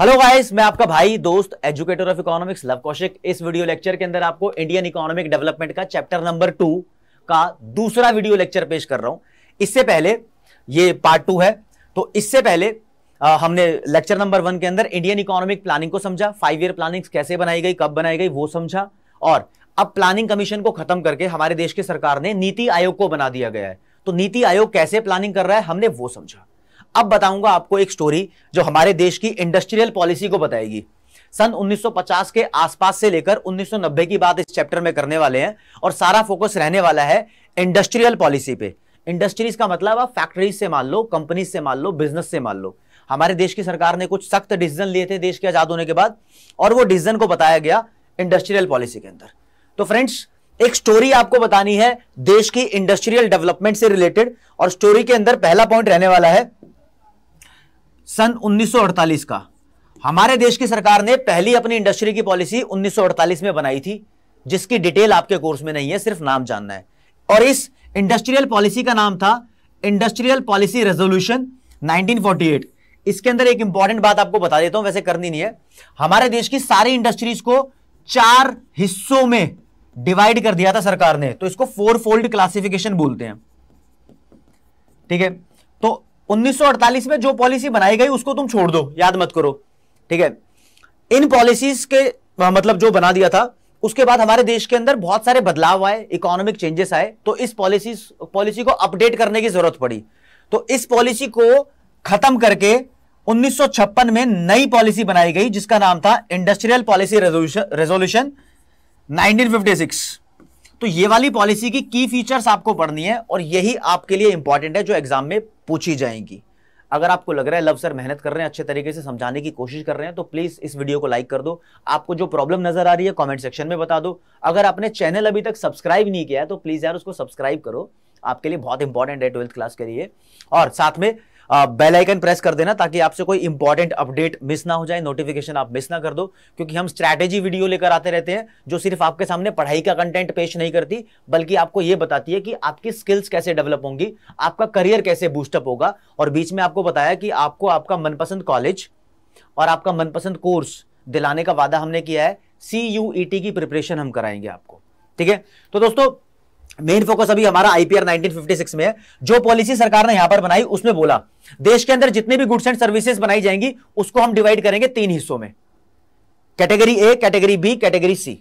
hello guys मैं आपका भाई दोस्त educator of economics Luv Kaushik इस वीडियो लेक्चर के अंदर आपको इंडियन इकोनॉमिक डेवलपमेंट का चैप्टर नंबर टू का दूसरा वीडियो लेक्चर पेश कर रहा हूं इससे पहले ये पार्ट टू है तो इससे पहले आ, हमने लेक्चर नंबर वन के अंदर इंडियन इकोनॉमिक प्लानिंग को समझा फाइव ईयर प्लानिंग कैसे बनाई गई कब बनाई गई वो समझा और अब प्लानिंग कमीशन को खत्म करके हमारे देश की सरकार ने नीति आयोग को बना दिया गया है तो नीति आयोग कैसे प्लानिंग कर रहा है हमने वो समझा अब बताऊंगा आपको एक स्टोरी जो हमारे देश की इंडस्ट्रियल पॉलिसी को बताएगी सन 1950 के आसपास से लेकर 1990 की बात इस चैप्टर में करने वाले हैं और सारा फोकस रहने वाला है इंडस्ट्रियल पॉलिसी पे इंडस्ट्रीज का मतलब आप फैक्ट्रीज से मान लो कंपनीज से मान लो बिजनेस से मान लो हमारे देश की सरकार ने कुछ सख्त डिसीजन लिए थे देश के आजाद होने के बाद और वो डिसीजन को बताया गया इंडस्ट्रियल पॉलिसी के अंदर तो फ्रेंड्स एक स्टोरी आपको बतानी है देश की इंडस्ट्रियल डेवलपमेंट से रिलेटेड और स्टोरी के अंदर पहला पॉइंट रहने वाला है सन 1948 का हमारे देश की सरकार ने पहली अपनी इंडस्ट्री की पॉलिसी 1948 में बनाई थी जिसकी डिटेल आपके कोर्स में नहीं है सिर्फ नाम जानना है और इस इंडस्ट्रियल पॉलिसी का नाम था इंडस्ट्रियल पॉलिसी रेजोल्यूशन 1948 इसके अंदर एक इंपॉर्टेंट बात आपको बता देता हूं वैसे करनी नहीं है हमारे देश की सारी इंडस्ट्रीज को चार हिस्सों में डिवाइड कर दिया था सरकार ने तो इसको फोर फोल्ड क्लासिफिकेशन बोलते हैं ठीक है 1948 में जो पॉलिसी बनाई गई उसको तुम छोड़ दो याद मत करो ठीक है इन पॉलिसीज के हाँ, मतलब जो बना दिया था उसके बाद हमारे देश के अंदर बहुत सारे बदलाव आए इकोनॉमिक चेंजेस आए तो इस पॉलिसी पॉलिसी को अपडेट करने की जरूरत पड़ी तो इस पॉलिसी को खत्म करके 1956 में नई पॉलिसी बनाई गई जिसका नाम था इंडस्ट्रियल पॉलिसी रेजोल्यूशन 1956 तो ये वाली पॉलिसी की की फीचर्स आपको पढ़नी है और यही आपके लिए इंपॉर्टेंट है जो एग्जाम में पूछी जाएंगी अगर आपको लग रहा है लव सर मेहनत कर रहे हैं अच्छे तरीके से समझाने की कोशिश कर रहे हैं तो प्लीज़ इस वीडियो को लाइक कर दो आपको जो प्रॉब्लम नज़र आ रही है कमेंट सेक्शन में बता दो अगर आपने चैनल अभी तक सब्सक्राइब नहीं किया है तो प्लीज़ यार उसको सब्सक्राइब करो आपके लिए बहुत इंपॉर्टेंट है ट्वेल्थ क्लास के लिए और साथ में बेल आइकन प्रेस कर देना ताकि आपसे कोई इंपॉर्टेंट अपडेट मिस ना हो जाए नोटिफिकेशन आप मिस ना कर दो क्योंकि हम स्ट्रैटेजी वीडियो लेकर आते रहते हैं जो सिर्फ आपके सामने पढ़ाई का कंटेंट पेश नहीं करती बल्कि आपको यह बताती है कि आपकी स्किल्स कैसे डेवलप होंगी आपका करियर कैसे बूस्टअप होगा और बीच में आपको बताया कि आपको आपका मनपसंद कॉलेज और आपका मनपसंद कोर्स दिलाने का वादा हमने किया है सी यू ई टी की प्रिपरेशन हम कराएंगे आपको ठीक है तो दोस्तों मेन फोकस अभी हमारा आईपीआर 1956 में है जो पॉलिसी सरकार ने यहां पर बनाई उसमें बोला देश के अंदर जितने भी गुड्स एंड सर्विसेज बनाई जाएंगी उसको हम डिवाइड करेंगे तीन हिस्सों में category A category B category C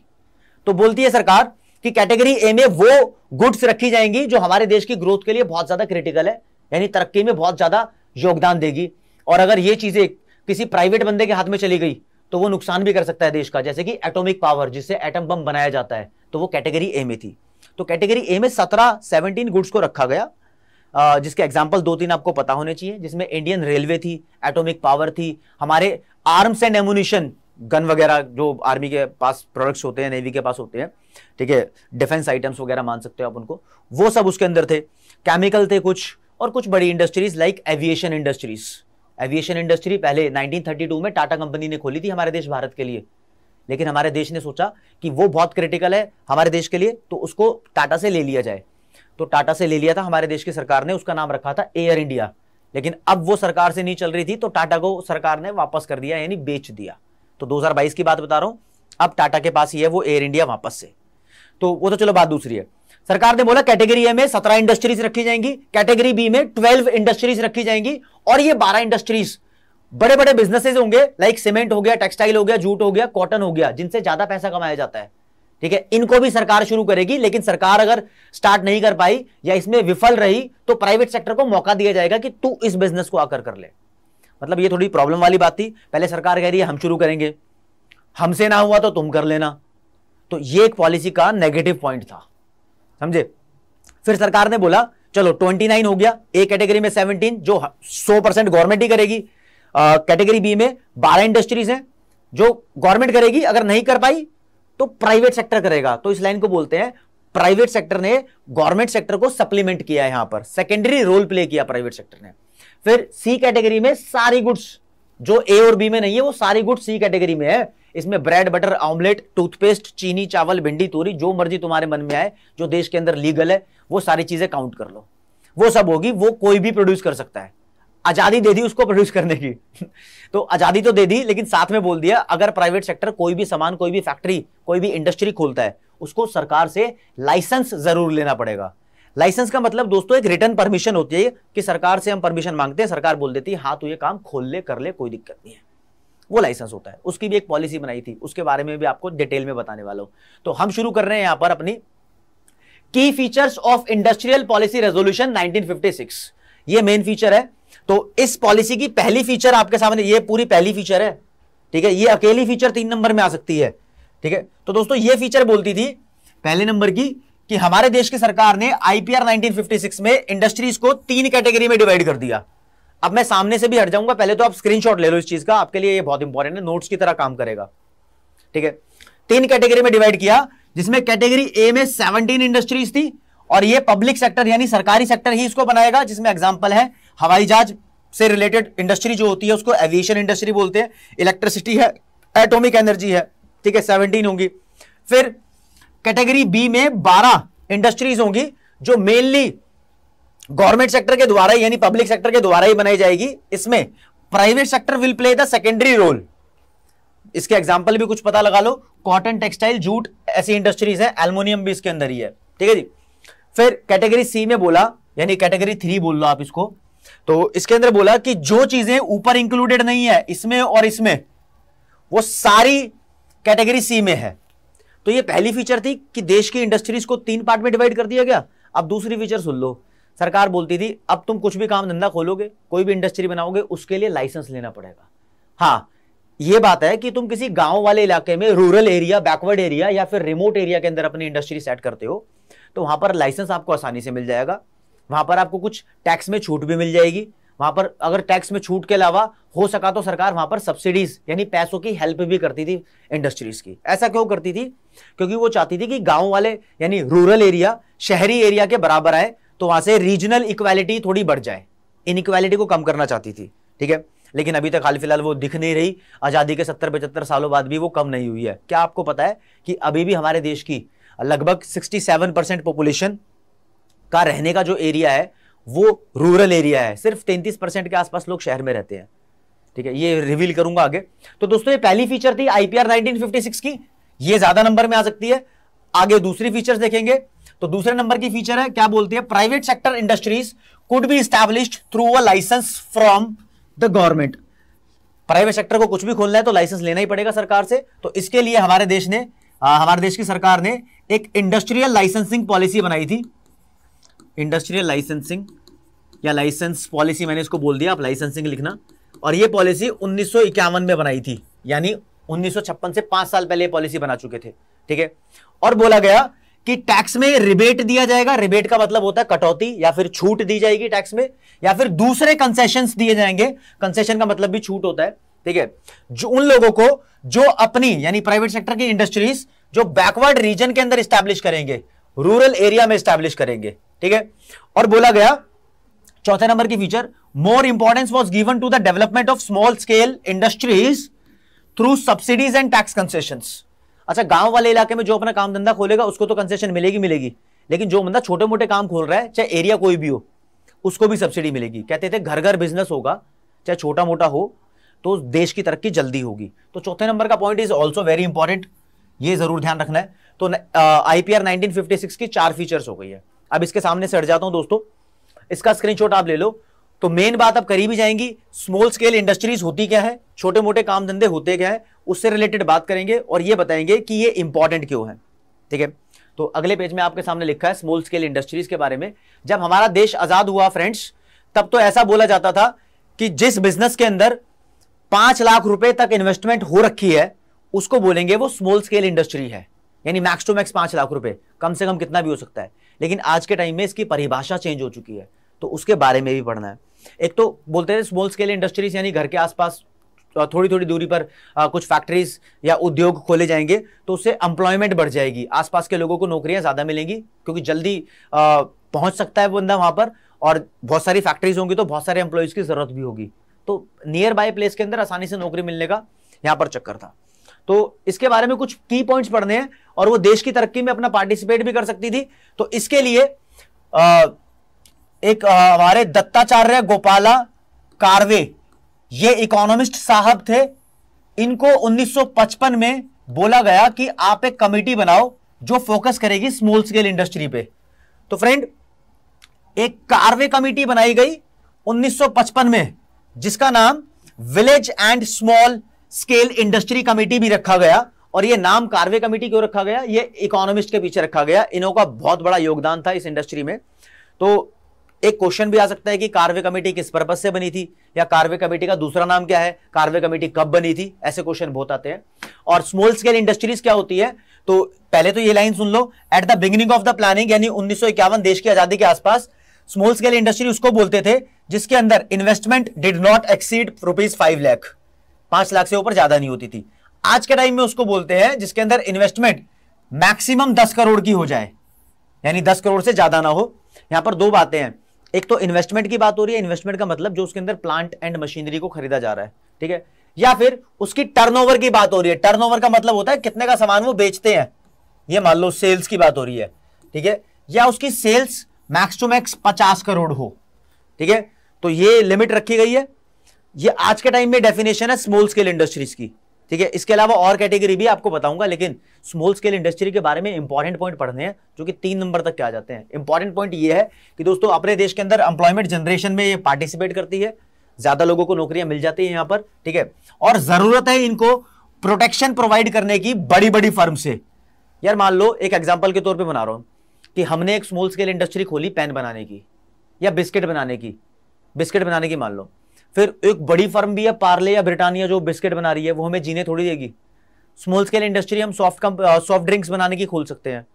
तो बोलती है सरकार कि कैटेगरी ए में वो गुड्स रखी जाएंगी जो हमारे देश की ग्रोथ के लिए बहुत ज्यादा क्रिटिकल है यानी तरक्की में बहुत ज्यादा योगदान देगी और अगर ये चीजें किसी प्राइवेट बंदे के हाथ में चली गई तो वो नुकसान भी कर सकता है देश का जैसे कि एटॉमिक पावर जिससे एटम बम बनाया जाता है तो वो कैटेगरी ए में थी तो कैटेगरी ए में सत्रह सेवनटीन गुड्स को रखा गया जिसके एग्जाम्पल दो तीन आपको पता होने चाहिए जिसमें इंडियन रेलवे थी एटोमिक पावर थी हमारे आर्म्स एंड एमुनिशन गन वगैरह जो आर्मी के पास प्रोडक्ट्स होते हैं नेवी के पास होते हैं ठीक है डिफेंस आइटम्स वगैरह मान सकते हो आप उनको वो सब उसके अंदर थे केमिकल थे कुछ और कुछ बड़ी industries like aviation industries aviation industry पहले 1932 में टाटा कंपनी ने खोली थी हमारे देश भारत के लिए लेकिन हमारे देश ने सोचा कि वो बहुत क्रिटिकल है हमारे देश के लिए तो उसको टाटा से ले लिया जाए तो टाटा से ले लिया था हमारे देश की सरकार ने उसका नाम रखा था एयर इंडिया लेकिन अब वो सरकार से नहीं चल रही थी तो टाटा को सरकार ने वापस कर दिया यानी बेच दिया तो 2022 की बात बता रहा हूं अब टाटा के पास ही है वो एयर इंडिया वापस से तो वो तो चलो बात दूसरी है सरकार ने बोला कैटेगरी ए में सत्रह इंडस्ट्रीज रखी जाएंगी कैटेगरी बी में ट्वेल्व इंडस्ट्रीज रखी जाएंगी और ये बारह इंडस्ट्रीज बड़े बड़े बिजनेसेस होंगे लाइक सीमेंट हो गया टेक्सटाइल हो गया जूट हो गया कॉटन हो गया जिनसे ज्यादा पैसा कमाया जाता है ठीक है इनको भी सरकार शुरू करेगी लेकिन सरकार अगर स्टार्ट नहीं कर पाई या इसमें विफल रही तो प्राइवेट सेक्टर को मौका दिया जाएगा कि तू इस बिजनेस को आकर कर ले मतलब ये थोड़ी प्रॉब्लम वाली बात थी पहले सरकार कह रही है हम शुरू करेंगे हमसे ना हुआ तो तुम कर लेना तो ये एक पॉलिसी का नेगेटिव पॉइंट था समझे फिर सरकार ने बोला चलो 29 हो गया ए कैटेगरी में 17 जो 100 परसेंट गवर्नमेंट ही करेगी कैटेगरी बी में बारह इंडस्ट्रीज हैं जो गवर्नमेंट करेगी अगर नहीं कर पाई तो प्राइवेट सेक्टर करेगा तो इस लाइन को बोलते हैं प्राइवेट सेक्टर ने गवर्नमेंट सेक्टर को सप्लीमेंट किया है यहां पर सेकेंडरी रोल प्ले किया प्राइवेट सेक्टर ने फिर सी कैटेगरी में सारी गुड्स जो ए और बी में नहीं है वो सारी गुड्स सी कैटेगरी में है इसमें ब्रेड बटर ऑमलेट टूथपेस्ट चीनी चावल भिंडी तोरी जो मर्जी तुम्हारे मन में आए जो देश के अंदर लीगल है वो सारी चीजें काउंट कर लो वो सब होगी वो कोई भी प्रोड्यूस कर सकता है आजादी दे दी उसको प्रोड्यूस करने की तो आजादी तो दे दी लेकिन साथ में बोल दिया अगर प्राइवेट सेक्टर कोई भी सामान कोई भी फैक्ट्री कोई भी इंडस्ट्री खोलता है उसको सरकार से लाइसेंस जरूर लेना पड़ेगा लाइसेंस का मतलब दोस्तों एक रिटर्न परमिशन होती है कि सरकार से हम परमिशन मांगते हैं सरकार बोल देती है हाँ तो ये काम खोल ले कर ले कोई दिक्कत नहीं है वो लाइसेंस होता है उसकी भी एक पॉलिसी बनाई थी उसके बारे में भी आपको डिटेल में बताने वाला हूं तो हम शुरू कर रहे हैं यहां पर अपनी की features of industrial policy resolution 1956 ये मेन फीचर है तो इस पॉलिसी की पहली फीचर आपके सामने ये पूरी पहली फीचर है ठीक है ये अकेली फीचर तीन नंबर में आ सकती है ठीक है तो दोस्तों ये फीचर बोलती थी पहले नंबर की कि हमारे देश की सरकार ने आईपीआर 1956 में इंडस्ट्रीज को तीन कैटेगरी में डिवाइड कर दिया अब मैं सामने से भी हट जाऊंगा पहले तो आप स्क्रीनशॉट ले लो इस चीज का आपके लिए ये बहुत इंपॉर्टेंट है नोट्स की तरह काम करेगा ठीक है तीन कैटेगरी में डिवाइड किया जिसमें कैटेगरी ए में 17 इंडस्ट्रीज थी और ये पब्लिक सेक्टर यानी सरकारी सेक्टर ही इसको बनाएगा जिसमें एग्जाम्पल है हवाई जहाज से रिलेटेड इंडस्ट्री जो होती है उसको एविएशन इंडस्ट्री बोलते हैं इलेक्ट्रिसिटी है एटोमिक एनर्जी है ठीक है सेवनटीन होंगी फिर कैटेगरी बी में बारह इंडस्ट्रीज होंगी जो मेनली गवर्नमेंट सेक्टर के द्वारा यानी पब्लिक सेक्टर के द्वारा ही बनाई जाएगी इसमें private sector will play the secondary role इसके एग्जाम्पल भी कुछ पता लगा लो कॉटन टेक्सटाइल जूट ऐसी इंडस्ट्रीज है एल्मोनियम भी इसके अंदर ही है ठीक है जी फिर कैटेगरी सी में बोला यानी कैटेगरी थ्री बोल लो आप इसको तो इसके अंदर बोला कि जो चीजें ऊपर इंक्लूडेड नहीं है इसमें और इसमें वो सारी कैटेगरी सी में है तो ये पहली फीचर थी कि देश की इंडस्ट्रीज को तीन पार्ट में डिवाइड कर दिया गया अब दूसरी फीचर सुन लो सरकार बोलती थी अब तुम कुछ भी काम धंधा खोलोगे कोई भी इंडस्ट्री बनाओगे उसके लिए लाइसेंस लेना पड़ेगा हाँ ये बात है कि तुम किसी गांव वाले इलाके में रूरल एरिया बैकवर्ड एरिया या फिर रिमोट एरिया के अंदर अपनी इंडस्ट्री सेट करते हो तो वहां पर लाइसेंस आपको आसानी से मिल जाएगा वहां पर आपको कुछ टैक्स में छूट भी मिल जाएगी वहां पर अगर टैक्स में छूट के अलावा हो सका तो सरकार वहां पर सब्सिडीज यानी पैसों की हेल्प भी करती थी इंडस्ट्रीज की ऐसा क्यों करती थी क्योंकि वो चाहती थी कि गांव वाले यानी रूरल एरिया शहरी एरिया के बराबर आए तो वहां से रीजनल इक्वालिटी थोड़ी बढ़ जाए इक्वालिटी को कम करना चाहती थी ठीक है लेकिन अभी तक हाल फिलहाल वो दिख नहीं रही आज़ादी के सत्तर पचहत्तर सालों बाद भी वो कम नहीं हुई है क्या आपको पता है कि अभी भी हमारे देश की लगभग 67 परसेंट पॉपुलेशन का रहने का जो एरिया है वो रूरल एरिया है सिर्फ 33 परसेंट के आसपास लोग शहर में रहते हैं ठीक है ये रिवील करूंगा आगे तो दोस्तों ये पहली फीचर थी आईपीआर 1956 की ये ज्यादा नंबर में आ सकती है आगे दूसरी फीचर देखेंगे तो दूसरे नंबर की फीचर है क्या बोलती है private sector industries could be establish through a licence from the government private sector को कुछ भी खोलना है तो लाइसेंस लेना ही पड़ेगा सरकार से तो इसके लिए हमारे देश ने आ, हमारे देश की सरकार ने एक इंडस्ट्रियल लाइसेंसिंग पॉलिसी बनाई थी इंडस्ट्रियल लाइसेंसिंग या लाइसेंस पॉलिसी मैंने इसको बोल दिया आप लाइसेंसिंग लिखना और ये पॉलिसी उन्नीस में बनाई थी यानी उन्नीस से पांच साल पहले पॉलिसी बना चुके थे ठीक है और बोला गया कि टैक्स में रिबेट दिया जाएगा रिबेट का मतलब होता है कटौती या फिर छूट दी जाएगी टैक्स में या फिर दूसरे कंसेशन दिए जाएंगे कंसेशन का मतलब भी छूट होता है ठीक है जो उन लोगों को जो अपनी यानी प्राइवेट सेक्टर की इंडस्ट्रीज जो बैकवर्ड रीजन के अंदर स्टैब्लिश करेंगे रूरल एरिया में स्टैब्लिश करेंगे ठीक है और बोला गया चौथे नंबर की feature more importance was given to the development of small scale industries through subsidies and tax concession अच्छा गांव वाले इलाके में जो अपना काम धंधा खोलेगा उसको तो कंसेशन मिलेगी मिलेगी लेकिन जो बंदा छोटे मोटे काम खोल रहा है चाहे एरिया कोई भी हो उसको भी सब्सिडी मिलेगी कहते थे घर घर बिजनेस होगा चाहे छोटा मोटा हो तो देश की तरक्की जल्दी होगी तो चौथे नंबर का point is also very important ये जरूर ध्यान रखना है तो आईपीआर 1956 की चार फीचर्स हो गई है अब इसके सामने सड़ जाता हूं दोस्तों इसका स्क्रीनशॉट आप ले लो तो मेन बात आप करीब ही जाएंगी स्मॉल स्केल इंडस्ट्रीज होती क्या है छोटे मोटे काम धंधे होते क्या है उससे रिलेटेड बात करेंगे और ये बताएंगे कि ये इंपॉर्टेंट क्यों है ठीक है तो अगले पेज में आपके सामने लिखा है स्मॉल स्केल इंडस्ट्रीज के बारे में जब हमारा देश आजाद हुआ फ्रेंड्स तब तो ऐसा बोला जाता था कि जिस बिजनेस के अंदर पांच लाख रुपए तक इन्वेस्टमेंट हो रखी है उसको बोलेंगे वो स्मॉल स्केल इंडस्ट्री है यानी मैक्स टू मैक्स पांच लाख रुपए कम से कम कितना भी हो सकता है लेकिन आज के टाइम में इसकी परिभाषा चेंज हो चुकी है तो उसके बारे में भी पढ़ना है एक तो बोलते हैं स्मॉल स्केल इंडस्ट्रीज यानी घर के आसपास थोड़ी थोड़ी दूरी पर आ, कुछ फैक्ट्रीज या उद्योग खोले जाएंगे तो उससे एम्प्लॉयमेंट बढ़ जाएगी आसपास के लोगों को नौकरियां ज़्यादा मिलेंगी क्योंकि जल्दी आ, पहुंच सकता है बंदा वहाँ पर और बहुत सारी फैक्ट्रीज होंगी तो बहुत सारे एम्प्लॉयज़ की ज़रूरत भी होगी तो नियर बाय प्लेस के अंदर आसानी से नौकरी मिलने का यहाँ पर चक्कर था तो इसके बारे में कुछ की पॉइंट्स पढ़ने हैं और वो देश की तरक्की में अपना पार्टिसिपेट भी कर सकती थी तो इसके लिए आ, एक हमारे दत्ताचार्य गोपाला कार्वे ये इकोनॉमिस्ट साहब थे इनको 1955 में बोला गया कि आप एक कमेटी बनाओ जो फोकस करेगी स्मॉल स्केल इंडस्ट्री पे तो फ्रेंड एक कार्वे कमेटी बनाई गई 1955 में जिसका नाम village and small scale industry committee भी रखा गया और ये नाम कार्वे कमेटी क्यों रखा गया ये इकोनॉमिस्ट के पीछे रखा गया इन्हों का बहुत बड़ा योगदान था इस इंडस्ट्री में तो एक क्वेश्चन भी आ सकता है कि कार्वे कमेटी किस पर्पज से बनी थी या कार्वे कमेटी का दूसरा नाम क्या है कार्वे कमेटी कब बनी थी ऐसे क्वेश्चन बहुत आते हैं और स्मॉल स्केल इंडस्ट्रीज क्या होती है तो पहले तो ये लाइन सुन लो at the beginning of the planning यानी उन्नीस देश की आजादी के आसपास स्मॉल स्केल इंडस्ट्री उसको बोलते थे जिसके अंदर investment did not exceed rupees five lakh पांच लाख से ऊपर ज्यादा नहीं होती थी आज के टाइम में उसको बोलते हैं जिसके अंदर इन्वेस्टमेंट मैक्सिमम दस करोड़ की हो जाए यानी दस करोड़ से ज्यादा ना हो यहां पर दो बातें हैं एक तो इन्वेस्टमेंट की बात हो रही है इन्वेस्टमेंट का मतलब जो उसके अंदर प्लांट एंड मशीनरी को खरीदा जा रहा है ठीक है या फिर उसकी टर्नओवर की बात हो रही है टर्नओवर का मतलब होता है कितने का सामान वो बेचते हैं ये मान लो सेल्स की बात हो रही है ठीक है या उसकी सेल्स मैक्स टू मैक्स पचास करोड़ हो ठीक है तो ये लिमिट रखी गई है ये आज के टाइम में डेफिनेशन है स्मॉल स्केल इंडस्ट्रीज की ठीक है इसके अलावा और कैटेगरी भी आपको बताऊंगा लेकिन स्मॉल स्केल इंडस्ट्री के बारे में इंपॉर्टेंट पॉइंट पढ़ने हैं जो कि तीन नंबर तक के आ जाते हैं इंपॉर्टेंट पॉइंट ये है कि दोस्तों अपने देश के अंदर एम्प्लॉयमेंट जनरेशन में ये पार्टिसिपेट करती है ज्यादा लोगों को नौकरियां मिल जाती है यहां पर ठीक है और जरूरत है इनको प्रोटेक्शन प्रोवाइड करने की बड़ी बड़ी फर्म से यार मान लो एक एग्जाम्पल के तौर पर बना रहा हूं कि हमने एक स्मॉल स्केल इंडस्ट्री खोली पेन बनाने की या बिस्किट बनाने की बिस्किट बनाने की मान लो फिर एक बड़ी फर्म भी है पार्ले या ब्रिटानिया जो बिस्किट बना रही है वो हमें जीने थोड़ी देगी स्मॉल स्केल इंडस्ट्री हम सॉफ्ट कम सॉफ्ट ड्रिंक्स बनाने की खोल सकते हैं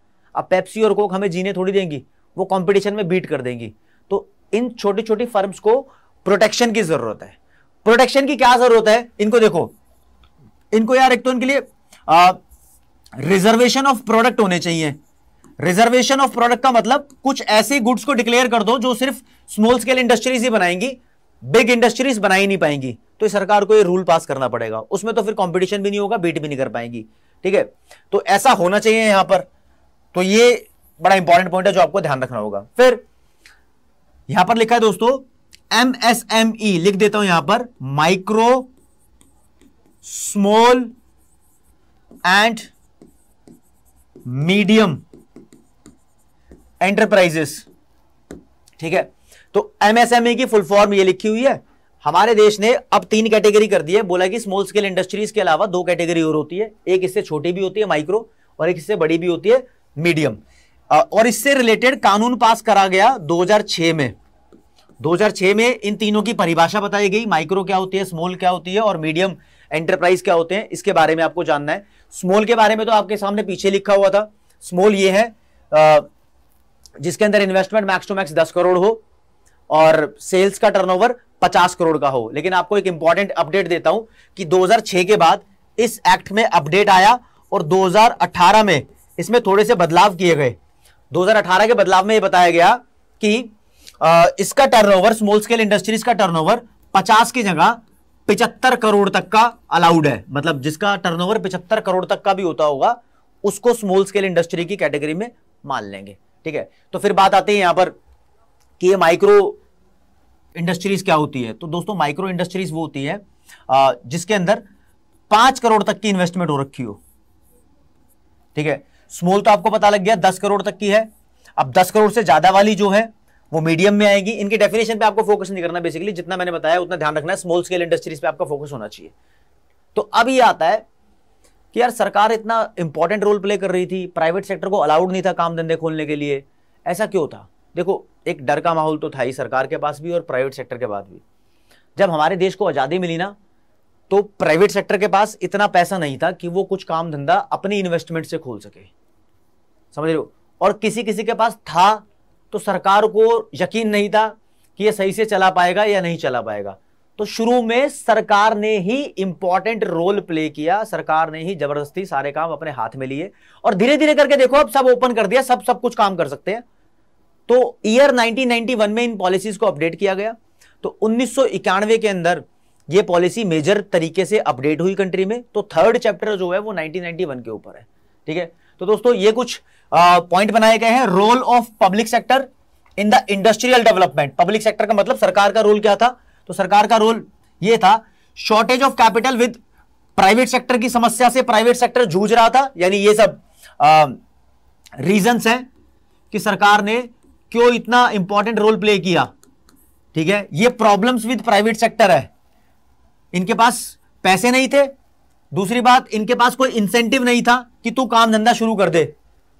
अब पेप्सी और कोक हमें जीने थोड़ी देंगी वो कंपटीशन में बीट कर देंगी तो इन छोटी छोटी फर्म्स को प्रोटेक्शन की जरूरत है प्रोटेक्शन की क्या जरूरत है इनको देखो इनको यार एक तो इनके लिए रिजर्वेशन ऑफ प्रोडक्ट होने चाहिए रिजर्वेशन ऑफ प्रोडक्ट का मतलब कुछ ऐसे गुड्स को डिक्लेयर कर दो जो सिर्फ स्मॉल स्केल इंडस्ट्रीज ही बनाएंगी बिग इंडस्ट्रीज बना ही नहीं पाएंगी तो सरकार को ये रूल पास करना पड़ेगा उसमें तो फिर कॉम्पिटिशन भी नहीं होगा बीट भी नहीं कर पाएंगी ठीक है तो ऐसा होना चाहिए यहां पर तो ये बड़ा इंपॉर्टेंट पॉइंट है जो आपको ध्यान रखना होगा फिर यहां पर लिखा है दोस्तों एम एस एम ई लिख देता हूं यहां पर micro small and medium enterprises ठीक है तो एमएसएमई e की फुल फॉर्म ये लिखी हुई है हमारे देश ने अब तीन कैटेगरी कर दी है बोला कि स्मॉल स्केल इंडस्ट्रीज के अलावा दो कैटेगरी और होती है एक इससे छोटी भी होती है माइक्रो और एक इससे बड़ी भी होती है मीडियम और इससे रिलेटेड कानून पास करा गया 2006 में 2006 में इन तीनों की परिभाषा बताई गई माइक्रो क्या होती है स्मॉल क्या होती है और मीडियम एंटरप्राइज क्या होते हैं इसके बारे में आपको जानना है स्मॉल के बारे में तो आपके सामने पीछे लिखा हुआ था स्मॉल ये है जिसके अंदर इन्वेस्टमेंट मैक्स टू मैक्स दस करोड़ हो और सेल्स का टर्नओवर 50 करोड़ का हो लेकिन आपको एक इंपॉर्टेंट अपडेट देता हूं कि 2006 के बाद इस एक्ट में अपडेट आया और 2018 में इसमें थोड़े से बदलाव किए गए 2018 के बदलाव में यह बताया गया कि आ, इसका टर्नओवर स्मॉल स्केल इंडस्ट्रीज का टर्नओवर 50 की जगह पिचहत्तर करोड़ तक का अलाउड है मतलब जिसका टर्नओवर पिचहत्तर करोड़ तक का भी होता होगा उसको स्मॉल स्केल इंडस्ट्री की कैटेगरी में मान लेंगे ठीक है तो फिर बात आती है यहां पर कि ये माइक्रो इंडस्ट्रीज क्या होती है तो दोस्तों माइक्रो इंडस्ट्रीज वो होती है जिसके अंदर पांच करोड़ तक की इन्वेस्टमेंट हो रखी हो ठीक है स्मॉल तो आपको पता लग गया दस करोड़ तक की है अब दस करोड़ से ज्यादा वाली जो है वो मीडियम में आएगी इनके डेफिनेशन पे आपको फोकस नहीं करना बेसिकली जितना मैंने बताया उतना ध्यान रखना स्मॉल स्केल इंडस्ट्रीज पे आपका फोकस होना चाहिए तो अब ये आता है कि यार सरकार इतना इंपॉर्टेंट रोल प्ले कर रही थी प्राइवेट सेक्टर को अलाउड नहीं था काम धंधे खोलने के लिए ऐसा क्यों था देखो एक डर का माहौल तो था ही सरकार के पास भी और प्राइवेट सेक्टर के पास भी जब हमारे देश को आज़ादी मिली ना तो प्राइवेट सेक्टर के पास इतना पैसा नहीं था कि वो कुछ काम धंधा अपनी इन्वेस्टमेंट से खोल सके समझ लो और किसी किसी के पास था तो सरकार को यकीन नहीं था कि ये सही से चला पाएगा या नहीं चला पाएगा तो शुरू में सरकार ने ही इंपॉर्टेंट रोल प्ले किया सरकार ने ही जबरदस्ती सारे काम अपने हाथ में लिए और धीरे धीरे करके देखो अब सब ओपन कर दिया सब सब कुछ काम कर सकते हैं तो ईयर 1991 में इन पॉलिसीज को अपडेट किया गया तो उन्नीस के अंदर ये पॉलिसी मेजर तरीके से अपडेट हुई कंट्री में तो थर्ड चैप्टर जो है वो 1991 के ऊपर है ठीक है तो दोस्तों ये कुछ पॉइंट बनाए गए हैं role of public sector in the industrial development public sector का मतलब सरकार का रोल क्या था तो सरकार का रोल ये था shortage of capital with private sector की समस्या से प्राइवेट सेक्टर जूझ रहा था यानी ये सब रीजंस हैं कि सरकार ने क्यों इतना इंपॉर्टेंट रोल प्ले किया ठीक है ये प्रॉब्लम्स विद प्राइवेट सेक्टर है इनके पास पैसे नहीं थे दूसरी बात इनके पास कोई इंसेंटिव नहीं था कि तू काम धंधा शुरू कर दे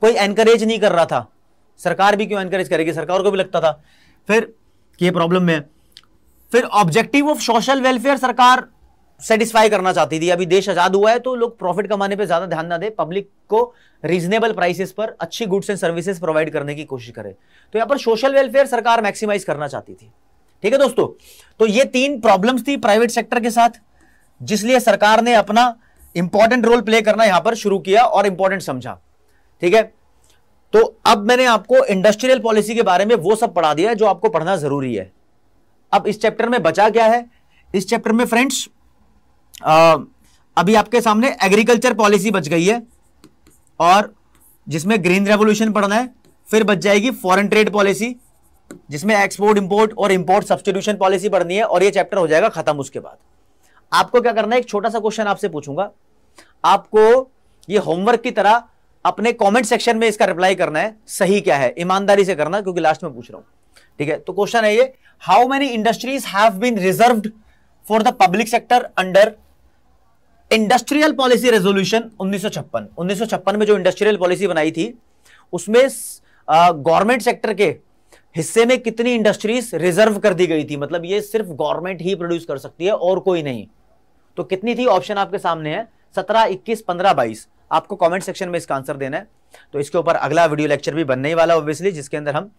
कोई एनकरेज नहीं कर रहा था सरकार भी क्यों एनकरेज करेगी सरकार को भी लगता था फिर ये प्रॉब्लम में फिर ऑब्जेक्टिव ऑफ सोशल वेलफेयर सरकार सेटिस्फाई करना चाहती थी अभी देश आजाद हुआ है तो लोग प्रॉफिट कमाने पे ज्यादा ध्यान ना दे पब्लिक को रीजनेबल प्राइसेस पर अच्छी गुड्स एंड सर्विसेज प्रोवाइड करने की कोशिश करे तो यहाँ पर सोशल वेलफेयर सरकार मैक्सिमाइज करना चाहती थी ठीक है दोस्तों तो ये तीन प्रॉब्लम्स थी प्राइवेट सेक्टर के साथ जिसलिए सरकार ने अपना इंपॉर्टेंट रोल प्ले करना यहां पर शुरू किया और इंपॉर्टेंट समझा ठीक है तो अब मैंने आपको इंडस्ट्रियल पॉलिसी के बारे में वो सब पढ़ा दिया जो आपको पढ़ना जरूरी है अब इस चैप्टर में बचा क्या है इस चैप्टर में फ्रेंड्स आ, अभी आपके सामने एग्रीकल्चर पॉलिसी बच गई है और जिसमें ग्रीन रेवोल्यूशन पढ़ना है फिर बच जाएगी फॉरेन ट्रेड पॉलिसी जिसमें एक्सपोर्ट इंपोर्ट और इंपोर्ट सब्सटीट्यूशन पॉलिसी पढ़नी है और ये चैप्टर हो जाएगा खत्म उसके बाद आपको क्या करना है एक छोटा सा क्वेश्चन आपसे पूछूंगा आपको ये होमवर्क की तरह अपने कमेंट सेक्शन में इसका रिप्लाई करना है सही क्या है ईमानदारी से करना क्योंकि लास्ट में पूछ रहा हूं ठीक है तो क्वेश्चन है ये how many industries have been reserved for the public sector under industrial policy resolution उन्नीस सौ में जो इंडस्ट्रियल पॉलिसी बनाई थी उसमें गवर्नमेंट सेक्टर के हिस्से में कितनी इंडस्ट्रीज रिजर्व कर दी गई थी मतलब ये सिर्फ गवर्नमेंट ही प्रोड्यूस कर सकती है और कोई नहीं तो कितनी थी ऑप्शन आपके सामने है सत्रह इक्कीस पंद्रह बाईस आपको कमेंट सेक्शन में इसका आंसर देना है तो इसके ऊपर अगला वीडियो लेक्चर भी बनने ही वाला ऑब्वियसली जिसके अंदर हम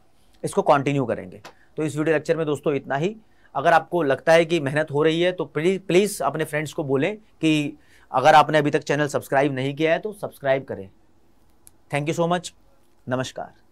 इसको कंटिन्यू करेंगे तो इस वीडियो लेक्चर में दोस्तों इतना ही अगर आपको लगता है कि मेहनत हो रही है तो प्लीज़ प्लीज़ अपने फ्रेंड्स को बोलें कि अगर आपने अभी तक चैनल सब्सक्राइब नहीं किया है तो सब्सक्राइब करें थैंक यू सो मच नमस्कार